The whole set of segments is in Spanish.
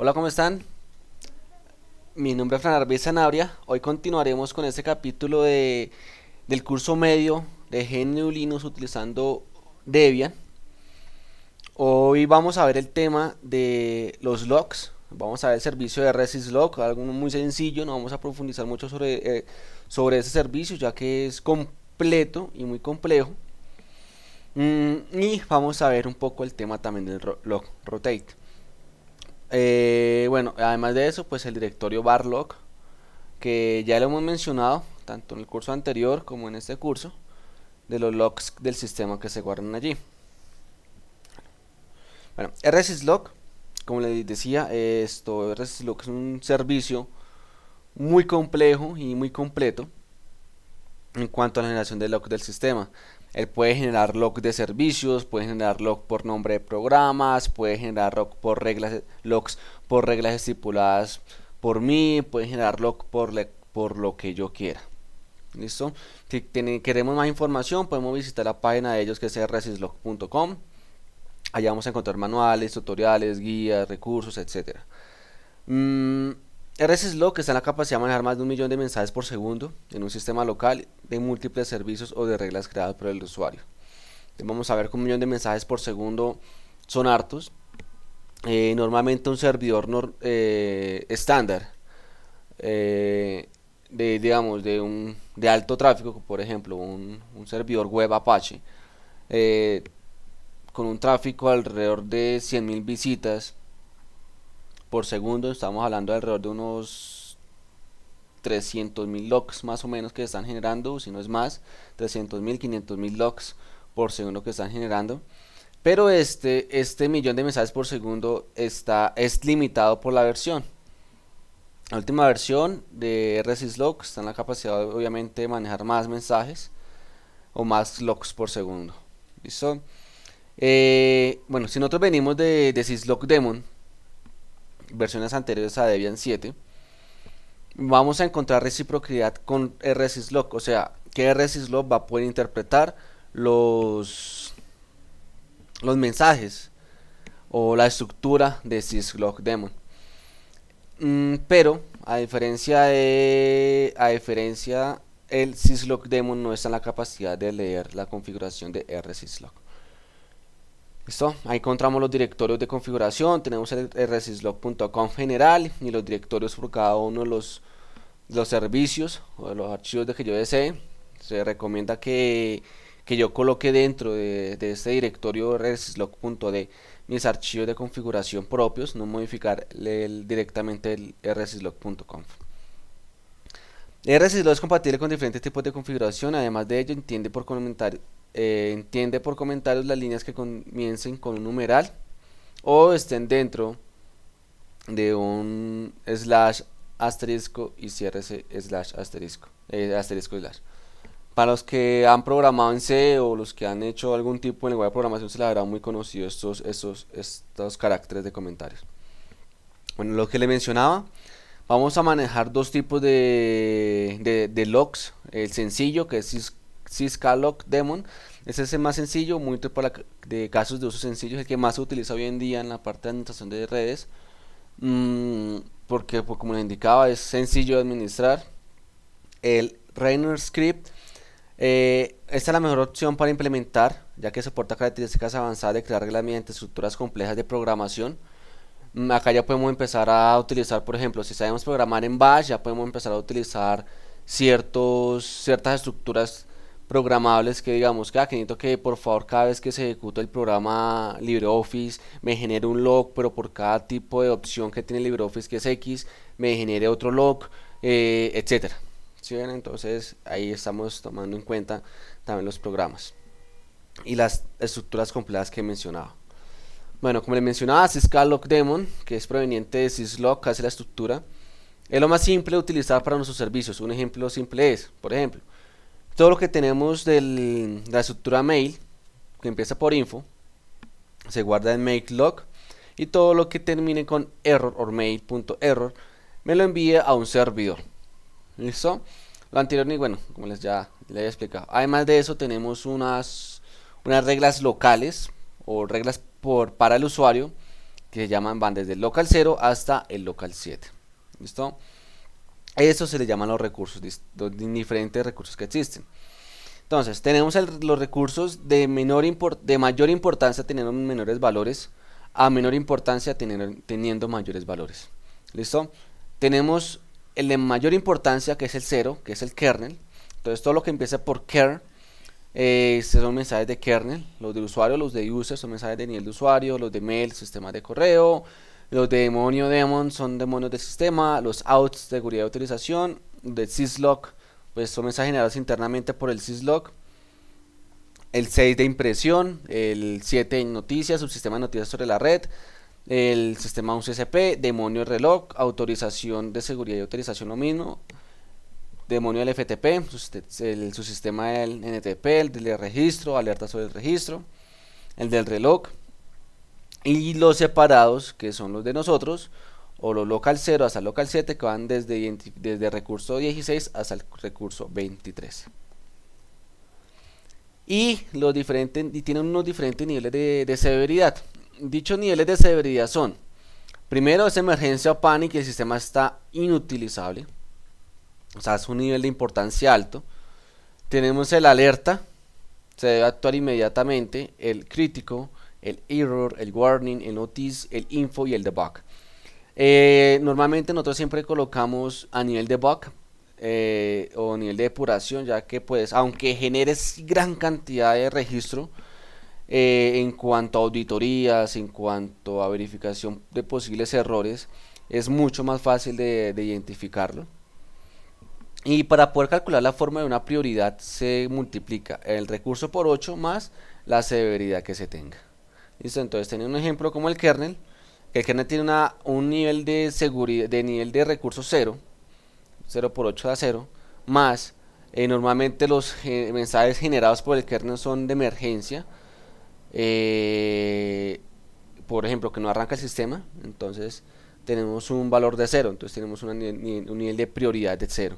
Hola, ¿cómo están? Mi nombre es Fran B. Hoy continuaremos con este capítulo del curso medio de GNU Linux utilizando Debian. Hoy vamos a ver el tema de los logs. Vamos a ver el servicio de ResisLog, algo muy sencillo. No vamos a profundizar mucho sobre, eh, sobre ese servicio ya que es completo y muy complejo. Mm, y vamos a ver un poco el tema también del log rotate. Eh, bueno, además de eso, pues el directorio BarLock, que ya lo hemos mencionado, tanto en el curso anterior como en este curso, de los logs del sistema que se guardan allí. Bueno, RSyslog, como les decía, esto RSyslog es un servicio muy complejo y muy completo en cuanto a la generación de logs del sistema. Él puede generar log de servicios, puede generar log por nombre de programas, puede generar log por reglas, logs por reglas estipuladas por mí, puede generar log por, lo que yo quiera. ¿Listo? Si queremos más información, podemos visitar la página de ellos que es rsyslog.com. Allá vamos a encontrar manuales, tutoriales, guías, recursos, etc lo que está en la capacidad de manejar más de un millón de mensajes por segundo en un sistema local de múltiples servicios o de reglas creadas por el usuario. Eh, vamos a ver que un millón de mensajes por segundo son hartos. Eh, normalmente un servidor eh, estándar, de, digamos, de, alto tráfico, por ejemplo, un, un servidor web Apache, con un tráfico alrededor de 100.000 visitas, por segundo. Estamos hablando de alrededor de unos 300.000 logs más o menos que están generando, si no es más, 300.000, 500.000 logs por segundo que están generando. Pero este, este millón de mensajes por segundo está, es limitado por la versión. La última versión de R6Logs está en la capacidad obviamente de manejar más mensajes o más logs por segundo. ¿Listo? Eh, bueno, si nosotros venimos de, de Demon, versiones anteriores a Debian 7, vamos a encontrar reciprocidad con RSysLog, o sea, que RSysLog va a poder interpretar los, los mensajes o la estructura de syslog daemon. Mm, pero a diferencia de a diferencia el syslog daemon no está en la capacidad de leer la configuración de rsyslog. ¿Listo? Ahí encontramos los directorios de configuración, tenemos el rsyslog.conf general y los directorios por cada uno de los, los servicios o de los archivos de que yo desee. Se recomienda que, yo coloque dentro de, este directorio rsyslog.d mis archivos de configuración propios, no modificar directamente el rsyslog.conf. RSyslog es compatible con diferentes tipos de configuración, además de ello entiende por comentario eh, entiende por comentarios las líneas que comiencen con un numeral o estén dentro de un slash asterisco y cierre ese slash asterisco, eh, asterisco slash. Para los que han programado en C o los que han hecho algún tipo de lenguaje de programación se les habrá muy conocido estos, estos, estos caracteres de comentarios. Bueno, lo que le mencionaba, vamos a manejar dos tipos de, de, de logs. El sencillo, que es Lock Demon. es ese más sencillo, muy útil para de casos de uso sencillo, es el que más se utiliza hoy en día en la parte de administración de redes. Mm, porque, pues, como les indicaba, es sencillo de administrar. El Rainer Script. Eh, esta es la mejor opción para implementar, ya que soporta características avanzadas de crear reglas estructuras complejas de programación. Mm, acá ya podemos empezar a utilizar, por ejemplo, si sabemos programar en Bash, ya podemos empezar a utilizar ciertos, ciertas estructuras programables que digamos que, que que por favor cada vez que se ejecuta el programa LibreOffice me genere un log, pero por cada tipo de opción que tiene LibreOffice que es X, me genere otro log, eh, etcétera. Entonces ahí estamos tomando en cuenta también los programas y las estructuras completas que he mencionado Bueno, como les mencionaba, daemon que es proveniente de syslog, que hace la estructura, es lo más simple de utilizar para nuestros servicios. Un ejemplo simple es, por ejemplo, todo lo que tenemos de la estructura mail, que empieza por info, se guarda en mail log y todo lo que termine con error o mail.error me lo envía a un servidor. ¿Listo? Lo anterior, ni bueno, como les ya les he explicado. Además de eso, tenemos unas, unas reglas locales o reglas por, para el usuario que se llaman van desde el local 0 hasta el local 7. ¿Listo? Eso se le llaman los recursos, los diferentes recursos que existen. Entonces, tenemos los recursos de, menor de mayor importancia teniendo menores valores a menor importancia teniendo, mayores valores. ¿Listo? Tenemos el de mayor importancia que es el cero, que es el kernel. Entonces, todo lo que empieza por kernel eh, son mensajes de kernel, los de usuario, los de user son mensajes de nivel de usuario, los de mail, sistemas de correo, los demonio demon son demonios de sistema, los outs de seguridad de utilización, de syslog, pues son mensajes generados internamente por el syslog. El 6 de impresión, el 7 de noticias, subsistema de noticias sobre la red, el sistema UCSP, demonio reloj, autorización de seguridad y autorización lo mismo, demonio del FTP, el subsistema del NTP, el del registro, alerta sobre el registro, el del reloj, y los separados, que son los de nosotros, o los local 0 hasta local 7, que van desde, desde recurso 16 hasta el recurso 23. Y, los diferentes, tienen unos diferentes niveles de, severidad. Dichos niveles de severidad son, primero es emergencia o pánico el sistema está inutilizable, o sea, es un nivel de importancia alto. Tenemos el alerta, se debe actuar inmediatamente, el crítico, el error, el warning, el notice, el info y el debug. Eh, normalmente nosotros siempre colocamos a nivel debug eh, o nivel de depuración, ya que pues aunque generes gran cantidad de registro, eh, en cuanto a auditorías, en cuanto a verificación de posibles errores, es mucho más fácil de identificarlo. Y para poder calcular la forma de una prioridad se multiplica el recurso por 8 más la severidad que se tenga. Listo, entonces tenía un ejemplo como el kernel, que el kernel tiene un nivel de seguridad, de nivel de recursos 0, 0 por 8 da 0, más eh, normalmente los mensajes generados por el kernel son de emergencia. Eh, por ejemplo, que no arranca el sistema, entonces tenemos un valor de 0, entonces tenemos un nivel de prioridad de 0.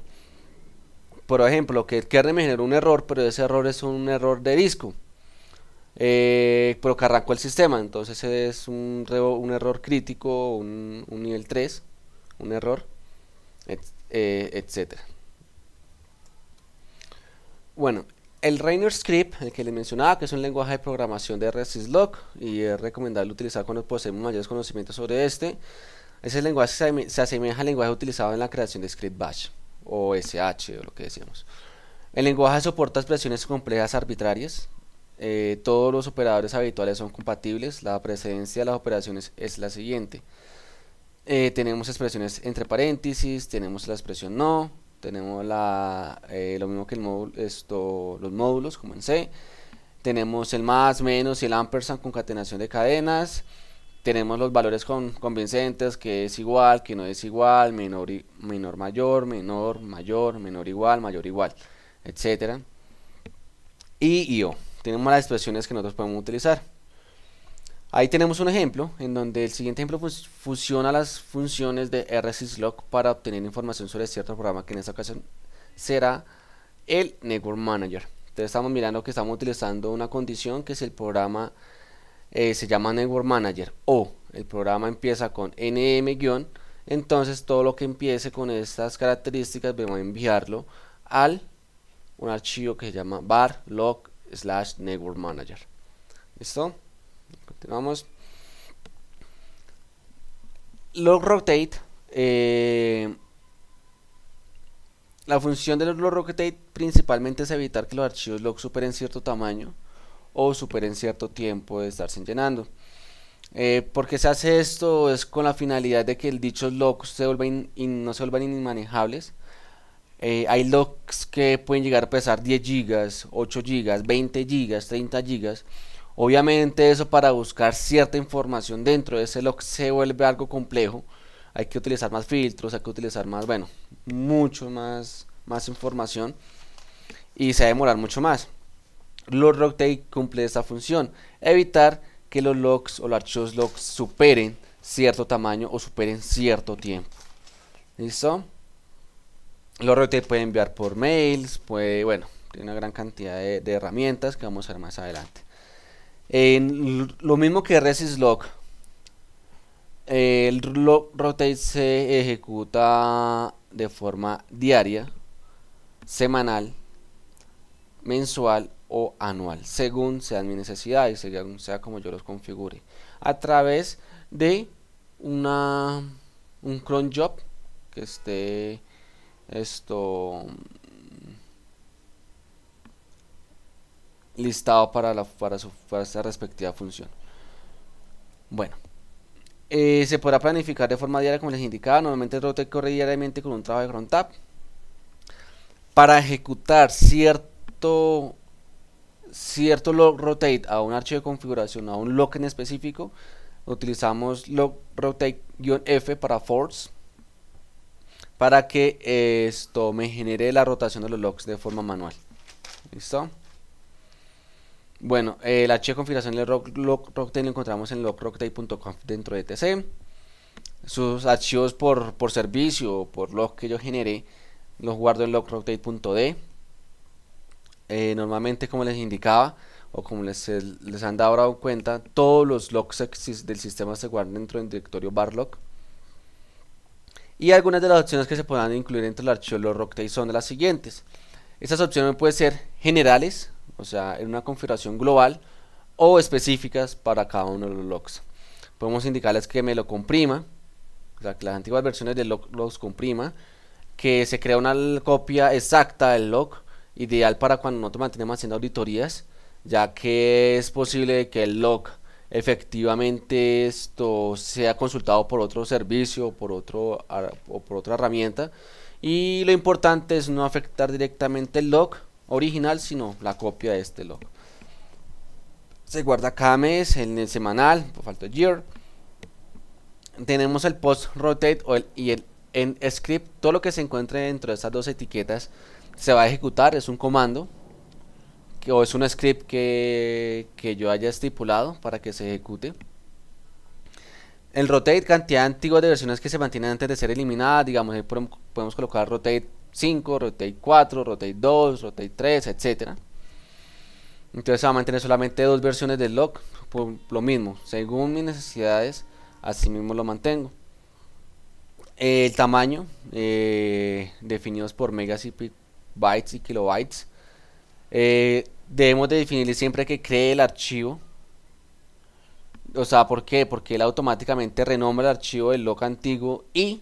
Por ejemplo, que el kernel me generó un error, pero ese error es un error de disco. Eh, pero que arrancó el sistema. Entonces es un, un error crítico, un, nivel 3, un error, etc. Eh, bueno, el Rainer Script, el que les mencionaba, que es un lenguaje de programación de RSSLog y es recomendable utilizar cuando poseemos mayores conocimientos sobre este. Ese lenguaje se, se asemeja al lenguaje utilizado en la creación de script bash o SH o lo que decíamos. El lenguaje soporta expresiones complejas arbitrarias, eh, todos los operadores habituales son compatibles. La precedencia de las operaciones es la siguiente. Eh, tenemos expresiones entre paréntesis, tenemos la expresión no, tenemos eh, lo mismo que el módulo, los módulos como en C, tenemos el más, menos y el ampersand concatenación de cadenas, tenemos los valores con, convincentes que es igual, que no es igual, menor, y, menor mayor, menor mayor, menor igual, mayor igual, etcétera. Y IO tenemos las expresiones que nosotros podemos utilizar. Ahí tenemos un ejemplo en donde el siguiente ejemplo pues, fusiona las funciones de rsyslog para obtener información sobre cierto programa que en esta ocasión será el Network Manager. Entonces estamos mirando que estamos utilizando una condición que es el programa eh, se llama Network Manager o el programa empieza con nm- entonces todo lo que empiece con estas características vamos a enviarlo al un archivo que se llama bar log slash network manager. ¿Listo? Continuamos. Log rotate. Eh, la función del log rotate principalmente es evitar que los archivos log superen cierto tamaño o superen cierto tiempo de estarse llenando. Eh, porque se hace esto? Es con la finalidad de que el logs se no se vuelvan inmanejables eh, hay locks que pueden llegar a pesar 10 GB, 8 GB, 20 GB 30 GB Obviamente eso para buscar cierta información dentro de ese log se vuelve algo complejo. Hay que utilizar más filtros, hay que utilizar más, bueno, mucho más, más información y se va a demorar mucho más. Los rocktay cumple esta función, evitar que los logs o los archivos locks superen cierto tamaño o superen cierto tiempo. ¿Listo? Lo Rotate puede enviar por mails, puede, bueno, tiene una gran cantidad de, herramientas que vamos a ver más adelante. lo mismo que ResisLog, el rotate se ejecuta de forma diaria, semanal, mensual o anual, según sean mis necesidades, según sea como yo los configure, a través de una un cron job que esté esto listado para, la, para, su, respectiva función. Bueno, eh, se podrá planificar de forma diaria como les indicaba. Normalmente el corre diariamente con un trabajo de front Para ejecutar cierto cierto log rotate a un archivo de configuración, a un lock en específico, utilizamos log rotate-f para force para que esto me genere la rotación de los logs de forma manual. ¿Listo? Bueno, eh, la de configuración del Rocktail lo encontramos en logrocktail.conf dentro de TC. Sus archivos por, servicio o por log que yo generé los guardo en logrocktail.d. Eh, normalmente, como les indicaba, o como les, les han dado cuenta, todos los logs del sistema se guardan dentro del directorio barlog. Y algunas de las opciones que se puedan incluir dentro del archivo de los Rocktail son las siguientes. Estas opciones pueden ser generales, o sea, en una configuración global, o específicas para cada uno de los logs. Podemos indicarles que me lo comprima, o sea, que las antiguas versiones de log los comprima, que se crea una copia exacta del log, ideal para cuando nosotros mantenemos haciendo auditorías, ya que es posible que el log efectivamente esto sea consultado por otro servicio por otro, o por otra herramienta. Y lo importante es no afectar directamente el log original, sino la copia de este log. Se guarda cada mes en el semanal, por falta de year. Tenemos el post rotate y el end script. Todo lo que se encuentre dentro de estas dos etiquetas se va a ejecutar, es un comando o es un script que, yo haya estipulado para que se ejecute. El rotate, cantidad antigua de versiones que se mantienen antes de ser eliminadas. Digamos, podemos colocar rotate 5, rotate 4, rotate 2, rotate 3, etc. Entonces se va a mantener solamente dos versiones del log. Por lo mismo, según mis necesidades, así mismo lo mantengo. El tamaño, eh, definidos por megas y bytes y kilobytes. Eh, debemos de definirle siempre que cree el archivo. O sea, ¿por qué? Porque él automáticamente renombra el archivo del loca antiguo y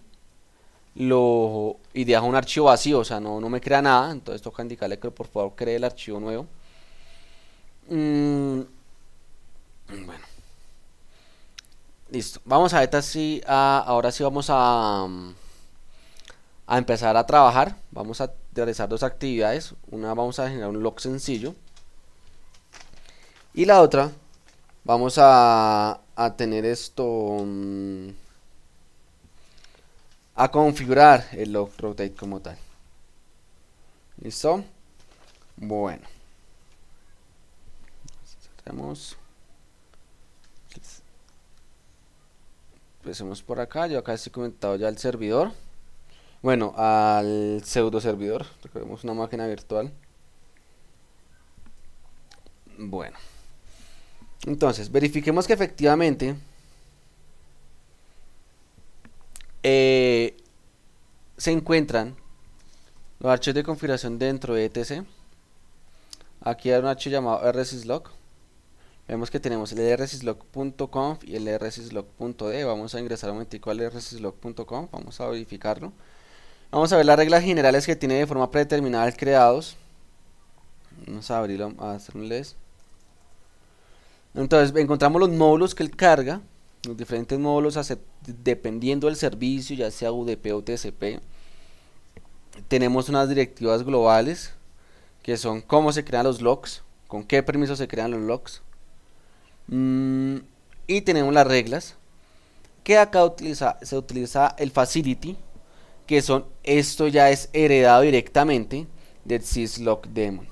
lo y deja un archivo vacío, o sea, no, no me crea nada, entonces toca indicarle que por favor cree el archivo nuevo. Mm, bueno. Listo. Vamos a ver si ah, ahora sí vamos a mm, a empezar a trabajar. Vamos a realizar dos actividades. Una vamos a generar un log sencillo. Y la otra vamos a, tener esto... Mm, a configurar el log rotate como tal. ¿Listo? Bueno. Cerramos. Empecemos por acá. Yo acá estoy comentado ya el servidor. Bueno, al pseudo servidor, tenemos una máquina virtual. Bueno. Entonces, verifiquemos que efectivamente eh, se encuentran los archivos de configuración dentro de etc. Aquí hay un archivo llamado rsyslog. Vemos que tenemos el rsyslog.conf y el rsyslog.de Vamos a ingresar un momentico al rsyslog.conf. Vamos a verificarlo. Vamos a ver las reglas generales que tiene de forma predeterminada el creados. Vamos a abrirlo a hacer hacerles. Entonces encontramos los módulos que él carga, los diferentes módulos dependiendo del servicio, ya sea UDP o TCP. Tenemos unas directivas globales que son cómo se crean los logs, con qué permiso se crean los logs. Mm, y tenemos las reglas que acá se utiliza el facility que son, esto ya es heredado directamente del syslog daemon.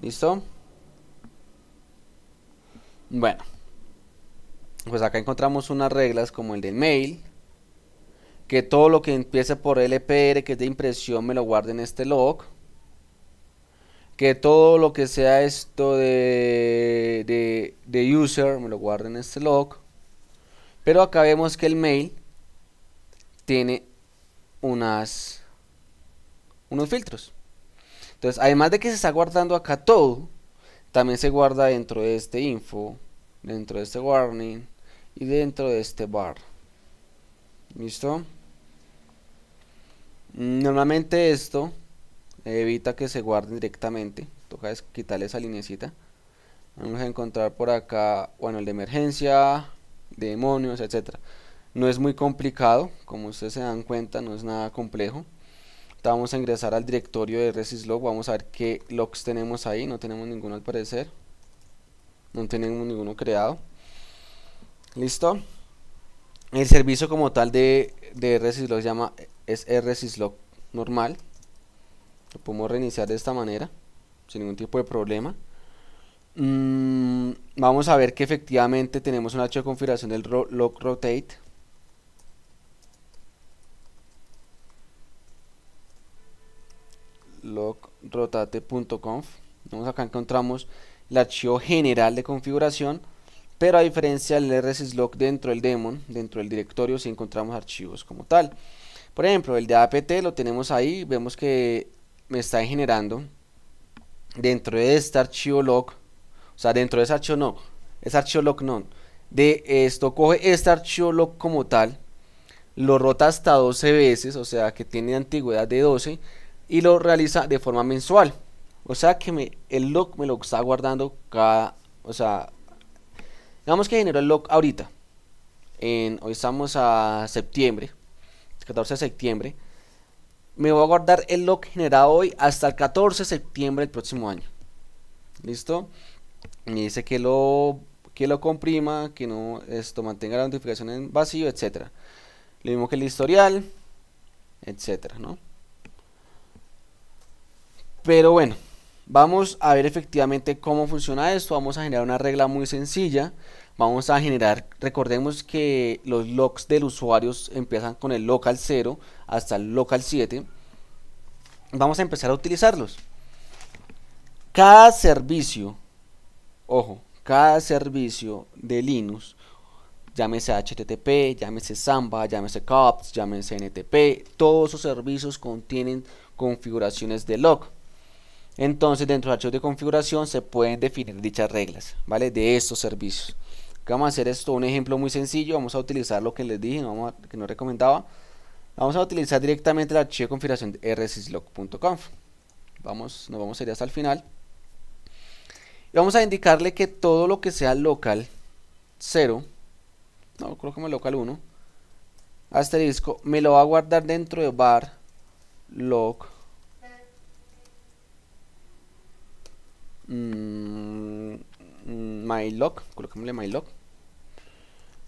¿Listo? Bueno, pues acá encontramos unas reglas como el del mail, que todo lo que empiece por LPR, que es de impresión, me lo guarde en este log. Que todo lo que sea esto de, de user, me lo guarde en este log. Pero acá vemos que el mail tiene unas, unos filtros. Entonces, además de que se está guardando acá todo, también se guarda dentro de este info, dentro de este warning y dentro de este bar. ¿Listo? Normalmente esto evita que se guarden directamente. Toca quitarle esa linecita. Vamos a encontrar por acá, bueno, el de emergencia, demonios, etcétera. No es muy complicado, como ustedes se dan cuenta, no es nada complejo. Vamos a ingresar al directorio de Resislog, vamos a ver qué logs tenemos ahí, no tenemos ninguno al parecer. No tenemos ninguno creado. ¿Listo? El servicio como tal de, de Resislog se llama, es Resislog normal. Lo podemos reiniciar de esta manera, sin ningún tipo de problema. Mm, vamos a ver que efectivamente tenemos un archivo de configuración del log rotate logrotate.conf. Vamos acá encontramos el archivo general de configuración, pero a diferencia del rsyslog dentro del demon, dentro del directorio, si encontramos archivos como tal. Por ejemplo, el de apt lo tenemos ahí, vemos que me está generando dentro de este archivo log, o sea, dentro de ese archivo no, es archivo log no, de esto coge este archivo log como tal, lo rota hasta 12 veces, o sea, que tiene antigüedad de 12, y lo realiza de forma mensual. O sea que el log me lo está guardando cada, o sea, digamos que generó el log ahorita. hoy estamos a septiembre, 14 de septiembre. Me va a guardar el log generado hoy hasta el 14 de septiembre del próximo año. ¿Listo? Me dice que lo, que lo comprima, que no esto mantenga la notificación en vacío, etcétera. Lo mismo que el historial, etcétera, ¿no? Pero bueno, vamos a ver efectivamente cómo funciona esto. Vamos a generar una regla muy sencilla. Vamos a generar, recordemos que los logs del usuario empiezan con el local 0 hasta el local 7. Vamos a empezar a utilizarlos. Cada servicio, ojo, cada servicio de Linux, llámese HTTP, llámese Samba, llámese COPS, llámese NTP, todos esos servicios contienen configuraciones de log. Entonces, dentro de archivos de configuración se pueden definir dichas reglas, ¿vale? De estos servicios. Vamos a hacer esto un ejemplo muy sencillo. Vamos a utilizar lo que les dije, que no recomendaba. Vamos a utilizar directamente el archivo de configuración rsyslog.conf. Vamos, nos vamos a ir hasta el final. Y vamos a indicarle que todo lo que sea local 0, no, colocamos local 1, asterisco, me lo va a guardar dentro de bar log mmm, mylock, colocámosle mylock,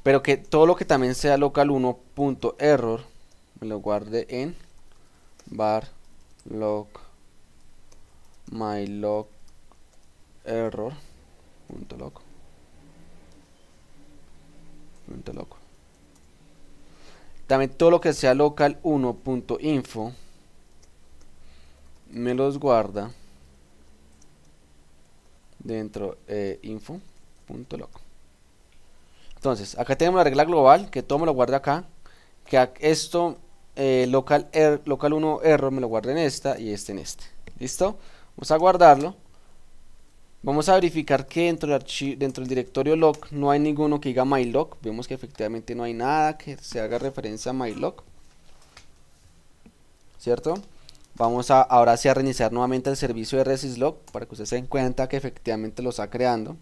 pero que todo lo que también sea local1.error me lo guarde en bar log mylock error punto log punto log también todo lo que sea local1.info me los guarda dentro eh, info.log. Entonces, acá tenemos la regla global, que todo me lo guarda acá, que esto eh, local, er, local 1 error me lo guarda en esta y este en este. ¿Listo? Vamos a guardarlo. Vamos a verificar que dentro del, dentro del directorio log no hay ninguno que diga mylog. Vemos que efectivamente no hay nada que se haga referencia a mylog. ¿Cierto? Vamos a, ahora sí a reiniciar nuevamente el servicio de Resislog para que ustedes se den cuenta que efectivamente lo está creando.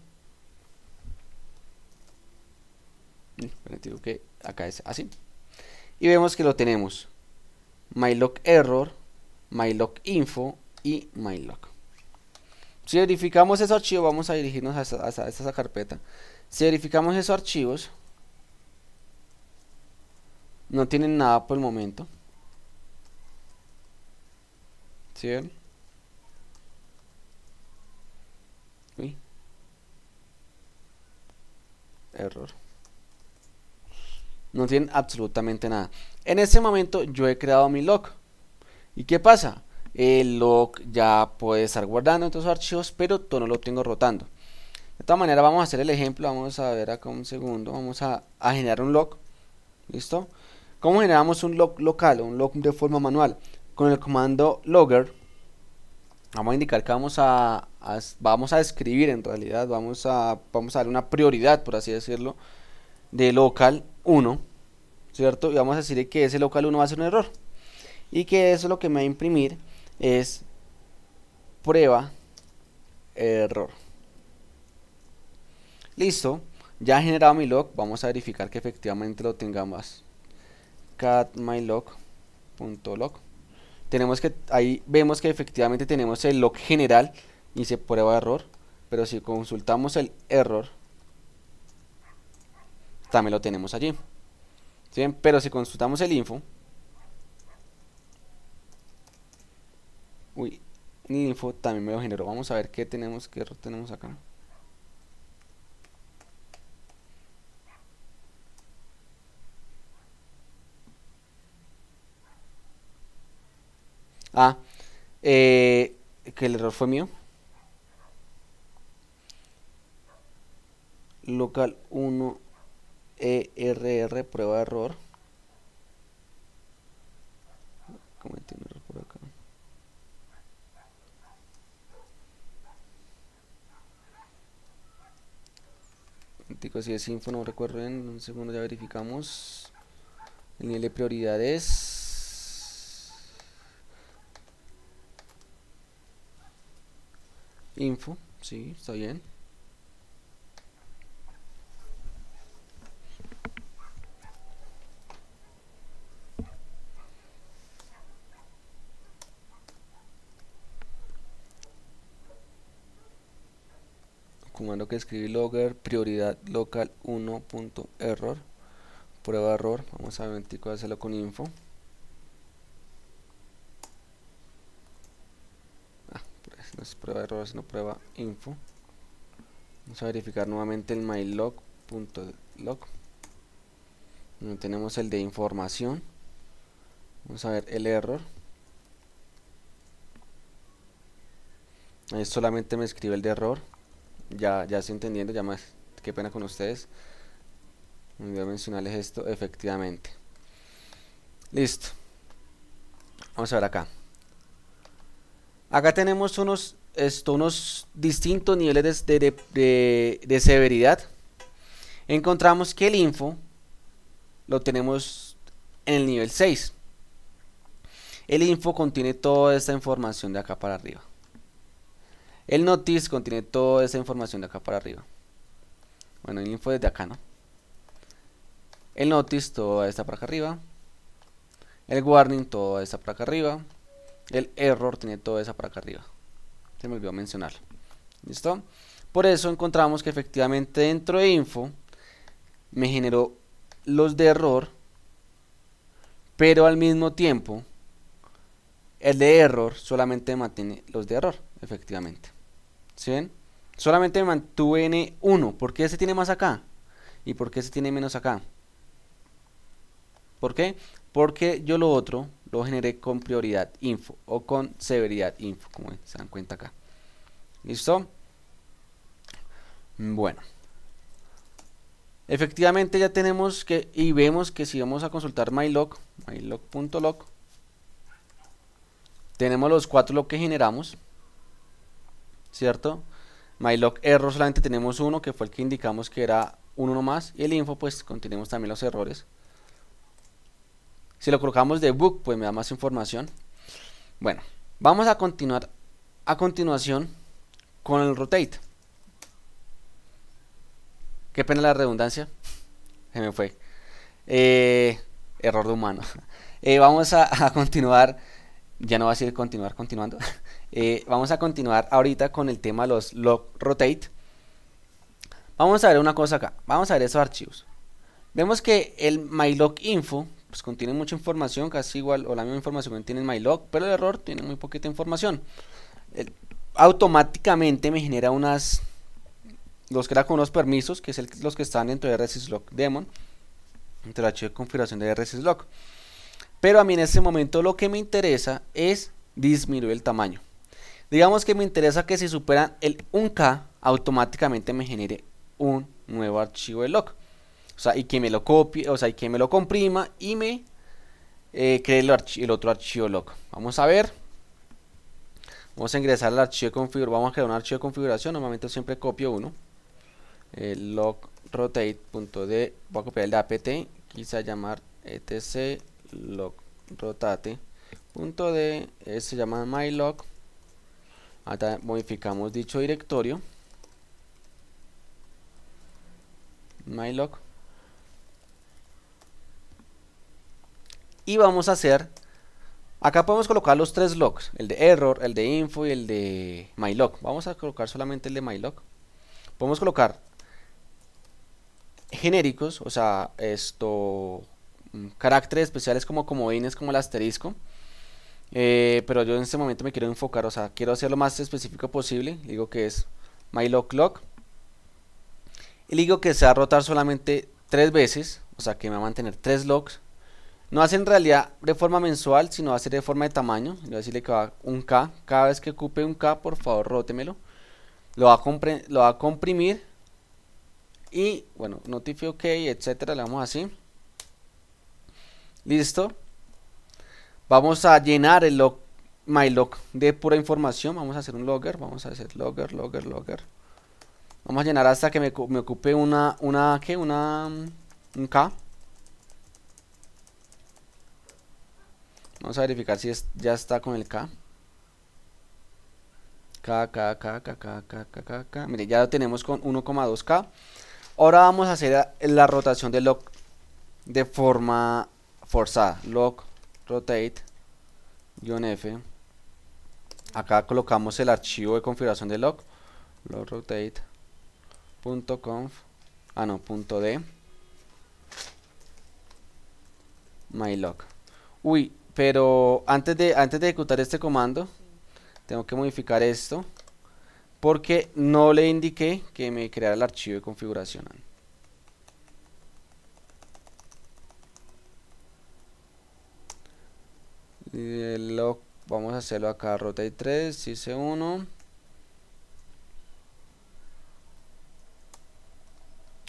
Mm, acá es así. Y vemos que lo tenemos. MyLogError error, info y MyLog. Si verificamos ese archivo, vamos a dirigirnos a esa carpeta. Si verificamos esos archivos, no tienen nada por el momento. Error. No tienen absolutamente nada. En este momento yo he creado mi lock ¿Y qué pasa? El log ya puede estar guardando estos archivos, pero todo no lo tengo rotando. De esta manera vamos a hacer el ejemplo, vamos a ver acá un segundo, vamos a, a generar un lock ¿Listo? ¿Cómo generamos un lock local un log de forma manual? Con el comando logger vamos a indicar que vamos a, vamos a escribir en realidad, vamos a, vamos a darle una prioridad, por así decirlo, de local 1, ¿cierto? Y vamos a decir que ese local 1 va a ser un error. Y que eso lo que me va a imprimir es prueba error. Listo, ya he generado mi log, vamos a verificar que efectivamente lo tengamos. cat log tenemos que, ahí vemos que efectivamente tenemos el log general y se prueba error, pero si consultamos el error, también lo tenemos allí. bien? Pero si consultamos el info, uy, info también me lo generó. Vamos a ver qué tenemos, qué error tenemos acá. Ah, eh, que el error fue mío. Local 1 ERR, prueba de error. Cometí un error por acá. Si es info, no recuerden. Un segundo ya verificamos. El nivel de prioridades. Info, sí, está bien. comando que escribir logger prioridad local error prueba error vamos a ver hacerlo con info no es prueba de error sino prueba info vamos a verificar nuevamente el mylog.log tenemos el de información vamos a ver el error ahí solamente me escribe el de error ya, ya estoy entendiendo, ya más qué pena con ustedes voy a mencionarles esto efectivamente listo vamos a ver acá Acá tenemos unos, distintos niveles de, severidad. Encontramos que el info lo tenemos en el nivel 6. El info contiene toda esta información de acá para arriba. El notice contiene toda esa información de acá para arriba. Bueno, el info desde acá, ¿no? El notice, toda esta para acá arriba. El warning, toda esta para acá arriba el error tiene toda esa para acá arriba. Se me olvidó mencionarlo. ¿Listo? Por eso encontramos que efectivamente dentro de info me generó los de error, pero al mismo tiempo el de error solamente mantiene los de error, efectivamente. ¿Sí ven? Solamente me mantuve n 1. ¿Por qué se tiene más acá? ¿Y por qué se tiene menos acá? ¿Por qué? Porque yo lo otro lo generé con prioridad info o con severidad info, como se dan cuenta acá. ¿Listo? Bueno. Efectivamente ya tenemos que, y vemos que si vamos a consultar mylog, mylog.log, tenemos los cuatro logs que generamos, ¿cierto? mylog error solamente tenemos uno, que fue el que indicamos que era uno más y el info pues contenemos también los errores. Si lo colocamos de book, pues me da más información. Bueno, vamos a continuar a continuación con el rotate. Qué pena la redundancia. Se me fue. Eh, error de humano. Eh, vamos a, continuar. Ya no va a ser continuar, continuando. Eh, vamos a continuar ahorita con el tema de los log rotate. Vamos a ver una cosa acá. Vamos a ver esos archivos. Vemos que el mylog info, pues contiene mucha información, casi igual o la misma información que tiene en MyLog, pero el error tiene muy poquita información. automáticamente me genera unas, los crea con unos permisos, que es los que están dentro de RSysLog demon, dentro del archivo de configuración de RSSLOG. Pero a mí en este momento lo que me interesa es disminuir el tamaño. Digamos que me interesa que si superan el 1K, automáticamente me genere un nuevo archivo de log. O sea, y que me lo copie, o sea, y que me lo comprima y me eh, cree el, otro archivo log Vamos a ver. Vamos a ingresar al archivo de configuración. Vamos a crear un archivo de configuración. Normalmente siempre copio uno. Eh, logrotate.d. Voy a copiar el de apt. Quizá llamar etc logrotate.d. se llama mylog. modificamos dicho directorio. mylog y vamos a hacer acá podemos colocar los tres logs el de error el de info y el de mylog vamos a colocar solamente el de mylog podemos colocar genéricos o sea esto mm, caracteres especiales como comodines como el asterisco eh, pero yo en este momento me quiero enfocar o sea quiero hacer lo más específico posible digo que es mylog log y digo que se va a rotar solamente tres veces o sea que me va a mantener tres logs no hace en realidad de forma mensual, sino va a ser de forma de tamaño. Le voy a decirle que va un K. Cada vez que ocupe un K, por favor, rótemelo. Lo va a, lo va a comprimir. Y bueno, notify OK, etcétera. Le damos así. Listo. Vamos a llenar el log, my de pura información. Vamos a hacer un logger. Vamos a hacer logger, logger, logger. Vamos a llenar hasta que me, ocupe una, una, ¿qué? Una, mm, un K. Vamos a verificar si es, ya está con el K. K, K, K, K, K, K, K, K, Mire, ya lo tenemos con 1,2K. Ahora vamos a hacer la rotación de log de forma forzada. Log rotate F. Acá colocamos el archivo de configuración de log. Log .conf Ah, no, punto D. mylog Uy, pero antes de, antes de ejecutar este comando, tengo que modificar esto porque no le indiqué que me creara el archivo de configuración. vamos a hacerlo acá, rotate 3, hice 1.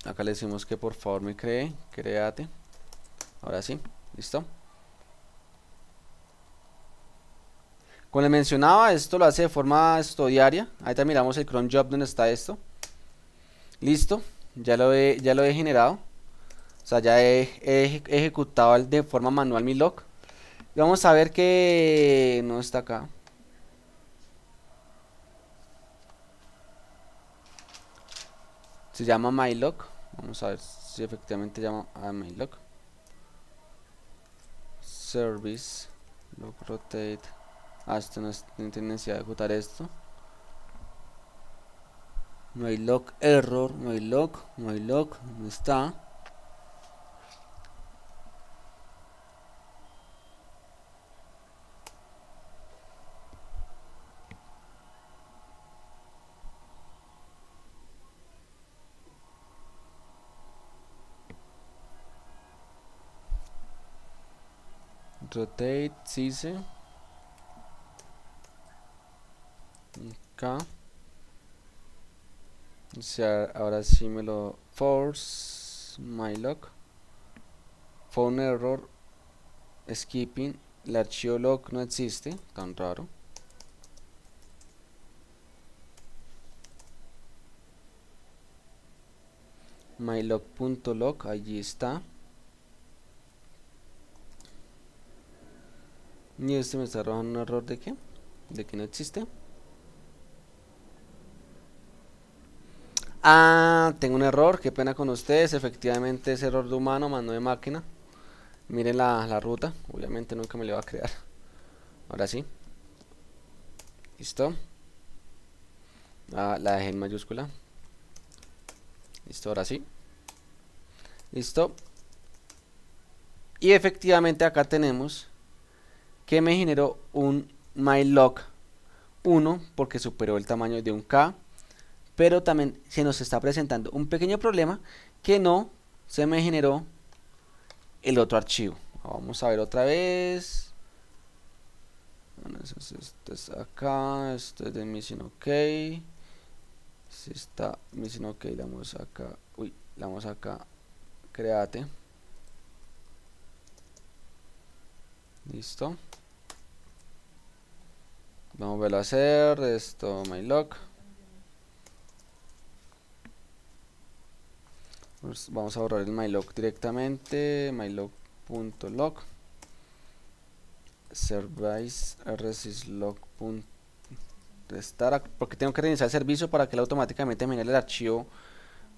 Acá le decimos que por favor me cree, créate. Ahora sí, listo. Como les mencionaba, esto lo hace de forma esto, diaria. Ahí también miramos el cron job donde está esto. Listo, ya lo he, generado. O sea, ya he, ejecutado de forma manual mi log. vamos a ver que no está acá. Se llama mylog. Vamos a ver si efectivamente llama a mylog. Service log rotate Ah, esto no es, tiene necesidad de ejecutar esto. No hay lock error, no hay lock no hay lock no está. Rotate, sí, sí. O sea, ahora sí me lo... Force mylock. Fue un error. Skipping. El archivo log no existe. Tan raro. mylog.log, allí está. Y este me está robando un error de que, de que no existe. Ah, tengo un error, qué pena con ustedes. Efectivamente es error de humano, mando de máquina. Miren la, ruta, obviamente nunca me le va a crear. Ahora sí. Listo. Ah, la dejé en mayúscula. Listo, ahora sí. Listo. Y efectivamente acá tenemos que me generó un mylog 1 porque superó el tamaño de un K pero también se nos está presentando un pequeño problema que no se me generó el otro archivo. Vamos a ver otra vez. Este es acá, este es de Missing OK. Si está Missing OK, damos acá. Uy, damos acá. Create. Listo. Vamos a verlo hacer. Esto, my Pues vamos a borrar el mylog directamente, mylog.log service rsyslog. porque tengo que reiniciar el servicio para que él automáticamente me el archivo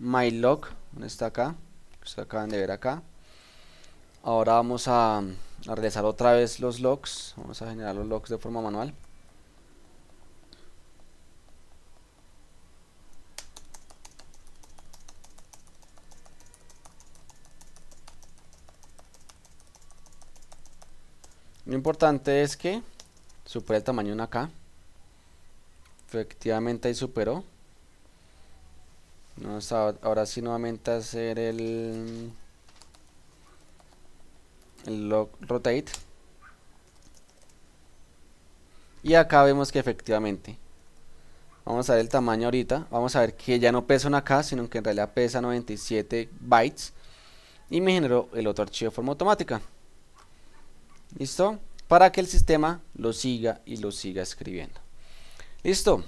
mylog, donde está acá, que se acaban de ver acá. Ahora vamos a, a otra vez los logs, vamos a generar los logs de forma manual. Lo importante es que supera el tamaño de una K. Efectivamente ahí superó. ahora sí nuevamente hacer el, el log rotate. Y acá vemos que efectivamente. Vamos a ver el tamaño ahorita. Vamos a ver que ya no pesa una k sino que en realidad pesa 97 bytes. Y me generó el otro archivo de forma automática. ¿Listo? Para que el sistema lo siga y lo siga escribiendo. ¿Listo?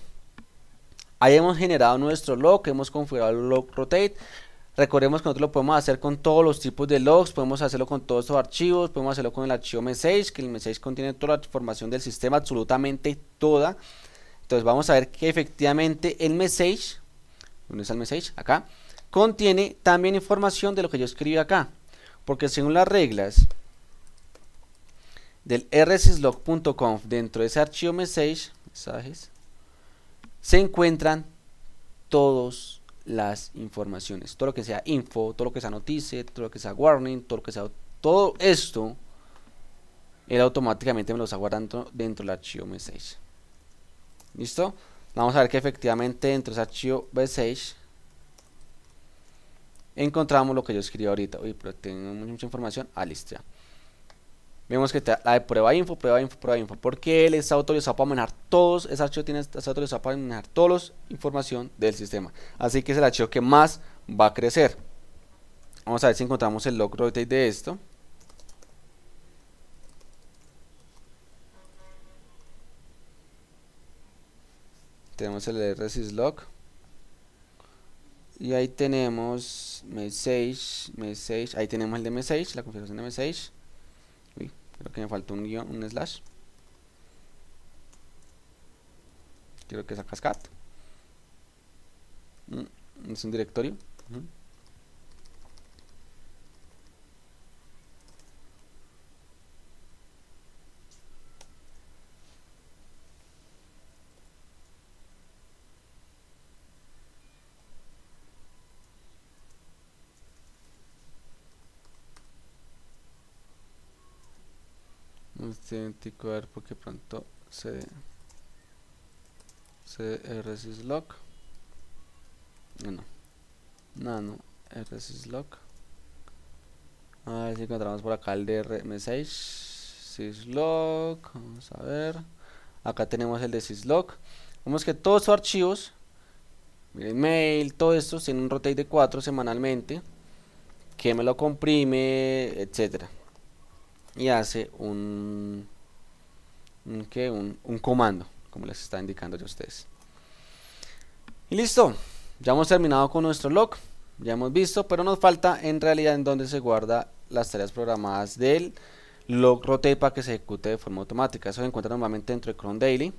Ahí hemos generado nuestro log, hemos configurado el log rotate. Recordemos que nosotros lo podemos hacer con todos los tipos de logs, podemos hacerlo con todos estos archivos, podemos hacerlo con el archivo message, que el message contiene toda la información del sistema, absolutamente toda. Entonces vamos a ver que efectivamente el message, ¿dónde está el message? Acá, contiene también información de lo que yo escribí acá. Porque según las reglas del rsyslog.conf dentro de ese archivo message, mensajes, se encuentran todas las informaciones, todo lo que sea info, todo lo que sea noticia, todo lo que sea warning, todo lo que sea todo esto él automáticamente me los aguarda guardando dentro del archivo message. ¿Listo? Vamos a ver que efectivamente dentro de ese archivo message encontramos lo que yo escribí ahorita. Uy, pero tengo mucha información. Ah, listo Vemos que está la de prueba info, prueba info, prueba info. Porque él está autorizado para manejar todos. Ese archivo tiene, autorizado para manejar todos los información del sistema. Así que es el archivo que más va a crecer. Vamos a ver si encontramos el log rotate de esto. Tenemos el rsyslog. Y ahí tenemos message, message. Ahí tenemos el de message, la configuración de message. Creo que me faltó un guión, un slash. Creo que es cat mm, Es un directorio. este ver que pronto se no nano rsyslog a ver si encontramos por acá el de rms6 syslog vamos a ver acá tenemos el de syslog vemos que todos sus archivos miren mail todo esto tiene un rotate de 4 semanalmente que me lo comprime etcétera y hace un, un, comando, como les está indicando yo a ustedes. Y listo, ya hemos terminado con nuestro log, ya hemos visto, pero nos falta en realidad en donde se guarda las tareas programadas del log rotate para que se ejecute de forma automática. Eso se encuentra normalmente dentro de cron daily.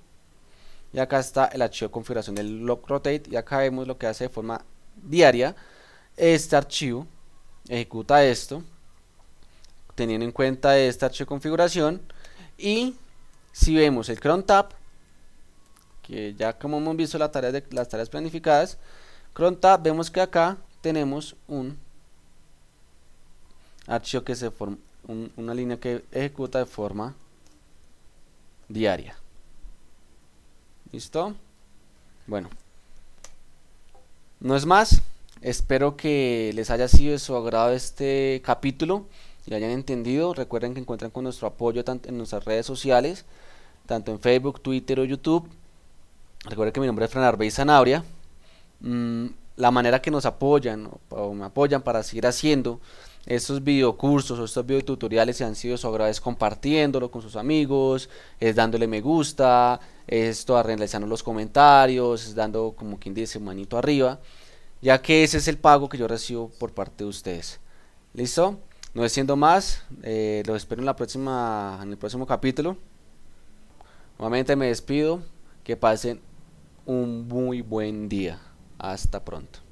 Y acá está el archivo de configuración del log rotate y acá vemos lo que hace de forma diaria este archivo, ejecuta esto teniendo en cuenta esta configuración y si vemos el cron tab que ya como hemos visto las tareas, de, las tareas planificadas cron vemos que acá tenemos un archivo que se forma una línea que ejecuta de forma diaria listo bueno no es más espero que les haya sido de su agrado este capítulo y hayan entendido, recuerden que encuentran con nuestro apoyo en nuestras redes sociales, tanto en Facebook, Twitter o YouTube. Recuerden que mi nombre es Fran Arbey Zanabria. Mm, la manera que nos apoyan o me apoyan para seguir haciendo estos videocursos o estos videotutoriales se han sido su es compartiéndolo con sus amigos, es dándole me gusta, esto realizando los comentarios, es dando como quien dice un manito arriba, ya que ese es el pago que yo recibo por parte de ustedes. ¿Listo? No siendo más, eh, los espero en, la próxima, en el próximo capítulo. Nuevamente me despido. Que pasen un muy buen día. Hasta pronto.